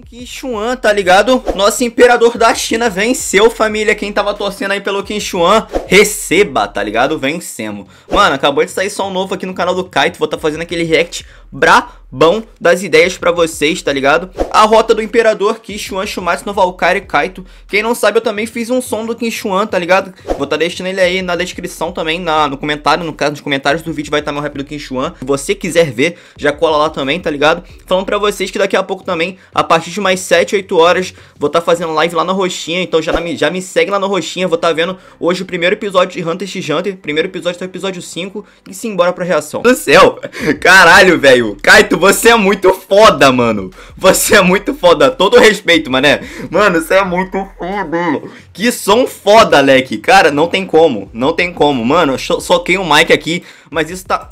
Qin tá ligado? Nosso imperador da China venceu, família. Quem tava torcendo aí pelo Qin Shuan, receba, tá ligado? Vencemos. Mano, acabou de sair só um novo aqui no canal do Kaito. Vou tá fazendo aquele react bra bom das ideias pra vocês, tá ligado? A Rota do Imperador, Kishuan, Shumatsu no Valkyrie Kaito. Quem não sabe, eu também fiz um som do Kishuan, tá ligado? Vou estar tá deixando ele aí na descrição também, na, no comentário, no caso, nos comentários do vídeo vai estar tá meu rap do Kishuan. Se você quiser ver, já cola lá também, tá ligado? Falando pra vocês que daqui a pouco também, a partir de mais 7, 8 horas, vou estar tá fazendo live lá na Roxinha, então já, na, já me segue lá na Roxinha, vou estar tá vendo hoje o primeiro episódio de Hunter x Hunter, primeiro episódio do episódio 5, e simbora pra reação. Do céu! Caralho, velho! Kaito você é muito foda, mano. Você é muito foda. Todo respeito, mané. Mano, você é muito foda. Que som foda, leque. Cara, não tem como. Não tem como, mano. Soquei o um mic aqui, mas isso tá.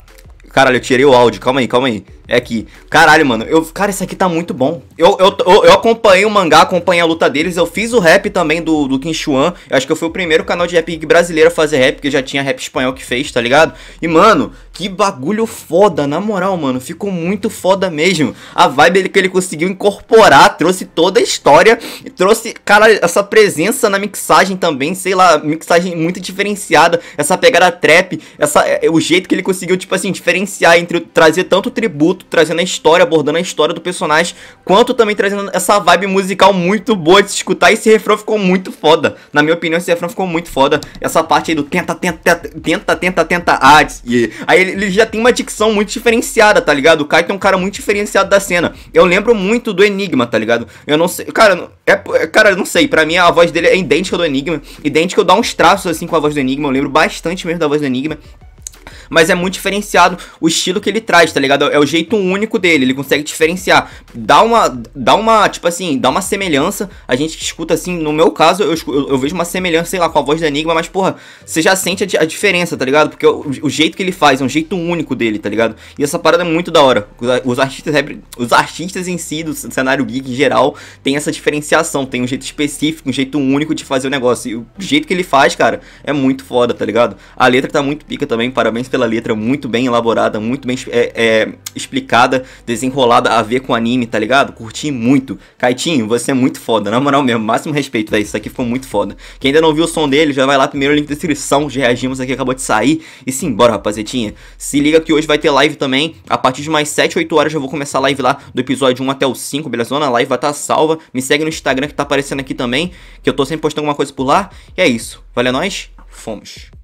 Caralho, eu tirei o áudio. Calma aí, calma aí é que, caralho, mano, eu, cara, isso aqui tá muito bom. Eu, eu, eu, eu acompanhei o mangá, acompanhei a luta deles, eu fiz o rap também do, do Kinshuan. Eu acho que eu fui o primeiro canal de rap brasileiro a fazer rap, porque já tinha rap espanhol que fez, tá ligado? E, mano, que bagulho foda, na moral, mano, ficou muito foda mesmo. A vibe que ele conseguiu incorporar, trouxe toda a história, e trouxe, cara, essa presença na mixagem também, sei lá, mixagem muito diferenciada, essa pegada trap, essa, é, o jeito que ele conseguiu, tipo assim, diferenciar entre trazer tanto tributo trazendo a história, abordando a história do personagem, quanto também trazendo essa vibe musical muito boa de se escutar. Esse refrão ficou muito foda. Na minha opinião, esse refrão ficou muito foda. Essa parte aí do tenta, tenta, tenta, tenta, tenta, ah, yeah. aí ele, já tem uma dicção muito diferenciada, tá ligado? O Kaito é um cara muito diferenciado da cena. Eu lembro muito do Enigma, tá ligado? Eu não sei, cara, é, é, cara, eu não sei, pra mim a voz dele é idêntica do Enigma, idêntica eu dou uns traços assim com a voz do Enigma, eu lembro bastante mesmo da voz do Enigma mas é muito diferenciado o estilo que ele traz, tá ligado? É o jeito único dele, ele consegue diferenciar. Dá uma, dá uma tipo assim, dá uma semelhança. A gente que escuta assim, no meu caso, eu, eu, eu, vejo uma semelhança, sei lá, com a voz da Enigma, mas porra, você já sente a, a diferença, tá ligado? Porque o, o, jeito que ele faz é um jeito único dele, tá ligado? E essa parada é muito da hora. Os, os artistas, os artistas em si, do cenário geek em geral, tem essa diferenciação, tem um jeito específico, um jeito único de fazer o negócio. E o jeito que ele faz, cara, é muito foda, tá ligado? A letra tá muito pica também, parabéns pela pela letra, muito bem elaborada, muito bem é, é, explicada, desenrolada a ver com anime, tá ligado? Curti muito. Caetinho você é muito foda, na moral mesmo, máximo respeito, velho. Isso aqui ficou muito foda. Quem ainda não viu o som dele, já vai lá, primeiro link da descrição, já reagimos aqui, acabou de sair. E sim, bora, rapazetinha Se liga que hoje vai ter live também, a partir de mais 7, 8 horas eu vou começar a live lá do episódio 1 até o 5, beleza? A live vai estar tá salva. Me segue no Instagram que tá aparecendo aqui também, que eu tô sempre postando alguma coisa por lá. E é isso. Valeu, é nós. Fomos.